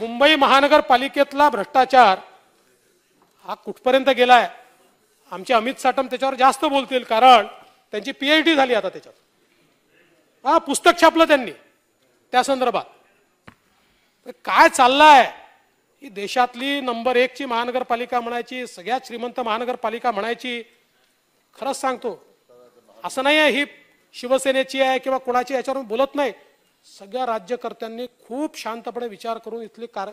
मुंबई महानगरपालिकेतला भ्रष्टाचार हा कुठपर्यंत गेलाय आमचे अमित साटम त्याच्यावर जास्त बोलतील कारण त्यांची पी एच डी झाली आता त्याच्यात हा पुस्तक छापलं त्यांनी त्या संदर्भात काय चाललंय ही देशातली नंबर एकची महानगरपालिका म्हणायची सगळ्यात श्रीमंत महानगरपालिका म्हणायची खरंच सांगतो असं नाही आहे ही शिवसेनेची आहे किंवा कोणाची याच्यावर बोलत नाही सगळ्या राज्यकर्त्यांनी खूप शांतपणे विचार करून इथले कार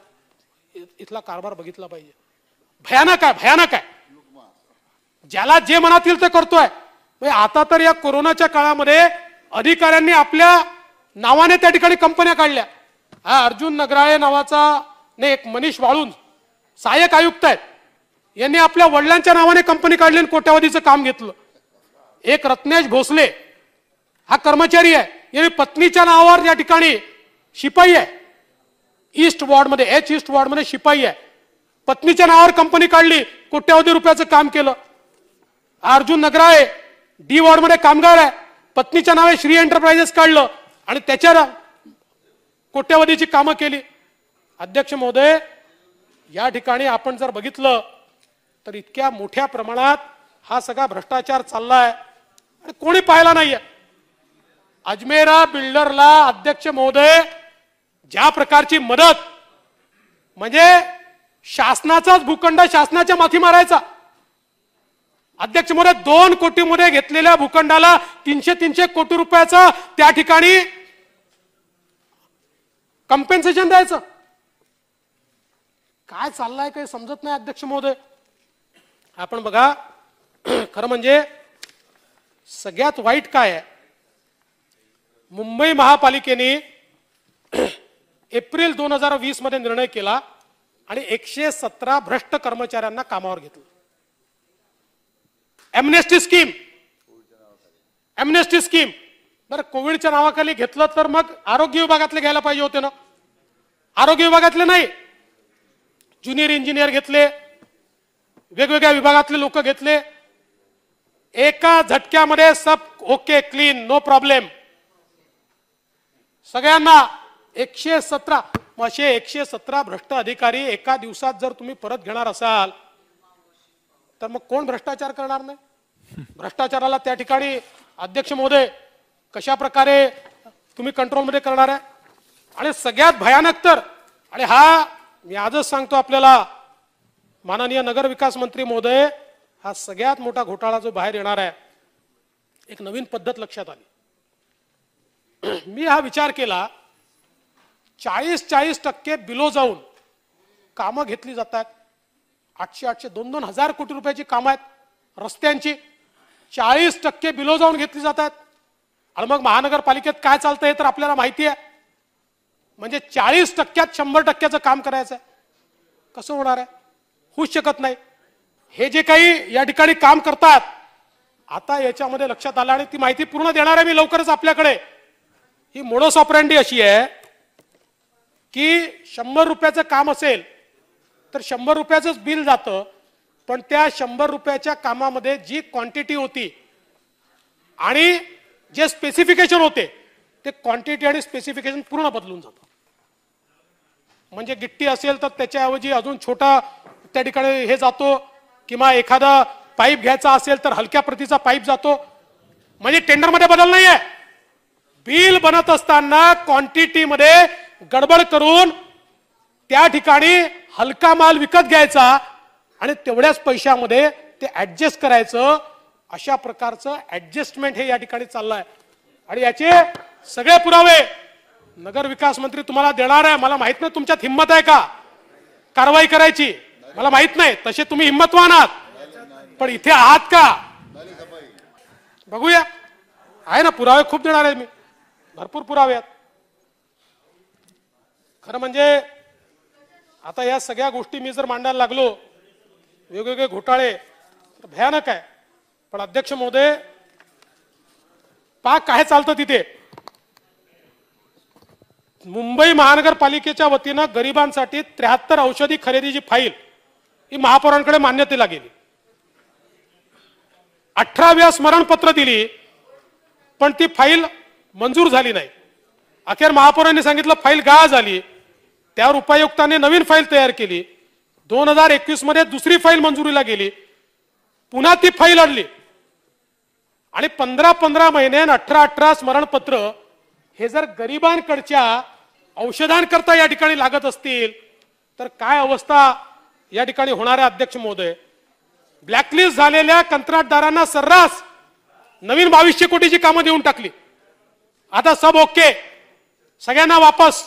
इथला कारभार बघितला पाहिजे भयानक आहे भयानक आहे ज्याला जे मनात येईल ते करतोय म्हणजे आता तर या कोरोनाच्या काळामध्ये अधिकाऱ्यांनी आपल्या नावाने त्या ठिकाणी कंपन्या काढल्या हा अर्जुन नगराळे नावाचा ने एक मनीष वाळून सहाय्यक आयुक्त आहेत यांनी आपल्या वडिलांच्या नावाने कंपनी काढली आणि कोट्यावधीचं काम घेतलं एक रत्नेश भोसले हा कर्मचारी आहे यांनी पत्नीच्या नावावर या ठिकाणी शिपाई आहे ईस्ट वॉर्डमध्ये एच ईस्ट वॉर्डमध्ये शिपाई आहे पत्नीच्या नावावर कंपनी काढली कोट्यावधी रुपयाचं काम केलं अर्जुन नगरा आहे डी मध्ये कामगार आहे पत्नीच्या नावे श्री एंटरप्राइजेस काढलं आणि त्याच्या कोट्यावधीची कामं केली अध्यक्ष महोदय या ठिकाणी आपण जर बघितलं तर इतक्या मोठ्या प्रमाणात हा सगळा भ्रष्टाचार चालला आहे आणि कोणी पाहिला नाहीये अजमेरा बिल्डरला अध्यक्ष महोदय ज्या प्रकारची मदत म्हणजे शासनाचाच भूखंड शासनाच्या माथी मारायचा अध्यक्ष महोदय दोन कोटीमध्ये घेतलेल्या भूखंडाला तीनशे तीनशे कोटी रुपयाचं त्या ठिकाणी कम्पेन्सेशन द्यायचं काय चाललंय काही समजत नाही अध्यक्ष महोदय आपण बघा खरं म्हणजे सगळ्यात वाईट काय आहे मुंबई महापालिकेने एप्रिल दोन हजार वीस मध्ये निर्णय केला आणि एकशे सतरा भ्रष्ट कर्मचाऱ्यांना कामावर घेतलं एमनेस्टी स्कीम एमनेस्टी स्कीम बरं कोविडच्या नावाखाली घेतलं तर मग आरोग्य विभागातले घ्यायला पाहिजे होते ना आरोग्य विभागातले नाही ज्युनियर इंजिनियर घेतले वेगवेगळ्या विभागातले लोक घेतले एका झटक्यामध्ये सब ओके क्लीन नो प्रॉब्लेम सगळ्यांना एकशे सतरा असे एकशे सतरा भ्रष्ट अधिकारी एका दिवसात जर तुम्ही परत घेणार असाल तर मग कोण भ्रष्टाचार करणार नाही भ्रष्टाचाराला त्या ठिकाणी अध्यक्ष महोदय कशा प्रकारे तुम्ही कंट्रोलमध्ये करणार आहे आणि सगळ्यात भयानक तर आणि हा मी आजच सांगतो आपल्याला माननीय नगर विकास मंत्री महोदय हा सगळ्यात मोठा घोटाळा जो बाहेर येणार आहे एक नवीन पद्धत लक्षात आली मी हा विचार केला चाळीस चाळीस टक्के बिलो जाऊन कामं घेतली जात आहेत आठशे आठशे दोन दोन हजार कोटी रुपयाची कामं आहेत रस्त्यांची चाळीस टक्के बिलो जाऊन घेतली जात आहेत आणि मग महानगरपालिकेत काय चालतं हे तर आपल्याला माहिती आहे म्हणजे चाळीस टक्क्यात शंभर टक्क्याचं काम करायचं आहे कसं होणार आहे होऊ शकत नाही हे जे काही या ठिकाणी काम करतात आता याच्यामध्ये लक्षात आलं आणि ती माहिती पूर्ण देणार आहे मी लवकरच आपल्याकडे ही मोडस ऑपरँडी अशी आहे की शंभर रुपयाचं काम असेल तर शंभर रुपयाचंच बिल जातं पण त्या शंभर रुपयाच्या कामामध्ये जी क्वांटिटी होती आणि जे स्पेसिफिकेशन होते ते क्वांटिटी आणि स्पेसिफिकेशन पूर्ण बदलून जातं म्हणजे गिट्टी असेल तर त्याच्याऐवजी अजून छोटा त्या ठिकाणी हे जातो किंवा एखादा पाईप घ्यायचा असेल तर हलक्या प्रतीचा पाईप जातो म्हणजे टेंडरमध्ये बदल नाही आहे बिल बनत असताना क्वांटिटीमध्ये गडबड करून त्या ठिकाणी हलका माल विकत घ्यायचा आणि तेवढ्याच पैशामध्ये ते ऍडजस्ट करायचं अशा प्रकारचं ऍडजस्टमेंट हे या ठिकाणी चाललं आहे आणि याचे सगळे पुरावे नगर विकास मंत्री तुम्हाला देणार आहे मला माहित नाही तुमच्यात हिंमत आहे का कारवाई करायची मला माहित नाही तसे तुम्ही हिंमतवान आहात पण इथे आहात का बघूया आहे ना पुरावे खूप देणार आहे मी भरपूर पुरावे आहेत खरं म्हणजे आता या सगळ्या गोष्टी मी जर मांडायला लागलो वेगवेगळे घोटाळे तर भयानक आहे पण अध्यक्ष महोदय पाक काय चालतं तिथे मुंबई महानगरपालिकेच्या वतीनं गरिबांसाठी त्र्याहत्तर औषधी खरेदीची फाईल ही महापौरांकडे मान्यतेला गेली अठराव्या स्मरणपत्र दिली पण ती फाईल मंजूर झाली नाही अखेर महापौरांनी सांगितलं फाईल गाळ झाली त्यावर उपायुक्ताने नवीन फाईल तयार केली दोन हजार एकवीस मध्ये दुसरी फाईल मंजुरीला गेली पुन्हा ती फाईल अडली आणि पंधरा पंधरा महिने अठरा अठरा स्मरणपत्र हे जर गरिबांकडच्या औषधांकरता या ठिकाणी लागत असतील तर काय अवस्था या ठिकाणी होणाऱ्या अध्यक्ष महोदय ब्लॅकलिस्ट झालेल्या कंत्राटदारांना सर्रास नवीन बावीसशे कोटीची कामं देऊन टाकली आता सब ओके सगळ्यांना वापस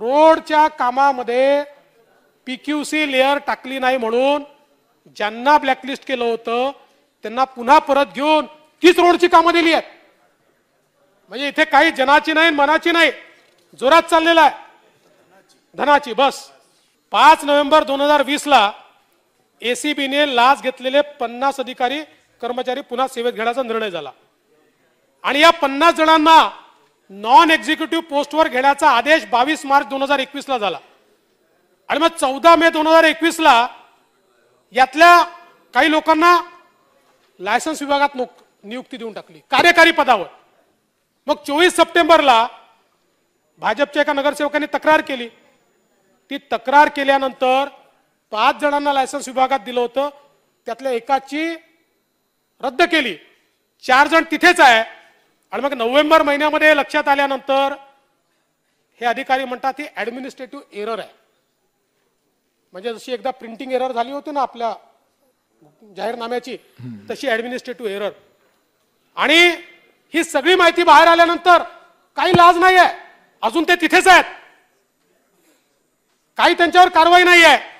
रोडच्या कामामध्ये पीक्यूसी लेअर टाकली नाही म्हणून ज्यांना ब्लॅकलिस्ट केलं होतं त्यांना पुन्हा परत घेऊन तीच रोडची कामं दिली आहेत म्हणजे इथे काही जनाची नाही मनाची नाही जोरात चाललेला आहे धनाची बस पाच नोव्हेंबर दोन हजार वीस ला एसीबीने लाच घेतलेले पन्नास अधिकारी कर्मचारी पुन्हा सेवेत घेण्याचा निर्णय झाला आणि या पन्नास जणांना नॉन एक्झिक्युटिव्ह पोस्टवर घेण्याचा आदेश बावीस मार्च दोन हजार एकवीसला झाला आणि मग चौदा मे दोन हजार एकवीसला यातल्या काही लोकांना लायसन्स विभागात नियुक्ती देऊन टाकली कार्यकारी पदावर मग चोवीस सप्टेंबरला भाजपच्या एका नगरसेवकाने तक्रार केली ती तक्रार केल्यानंतर पाच जणांना लायसन्स विभागात दिलं होतं त्यातल्या एकाची रद्द केली चार जण तिथेच आहे आणि मग नोव्हेंबर महिन्यामध्ये लक्षात आल्यानंतर हे अधिकारी म्हणतात ही ॲडमिनिस्ट्रेटिव्ह एरर आहे म्हणजे जशी एकदा प्रिंटिंग एरर झाली होती ना आपल्या जाहीरनाम्याची तशी ॲडमिनिस्ट्रेटिव्ह एरर आणि ही सगळी माहिती बाहेर आल्यानंतर काही लाज नाही आहे अजून ते तिथेच आहेत काही त्यांच्यावर कारवाई नाही आहे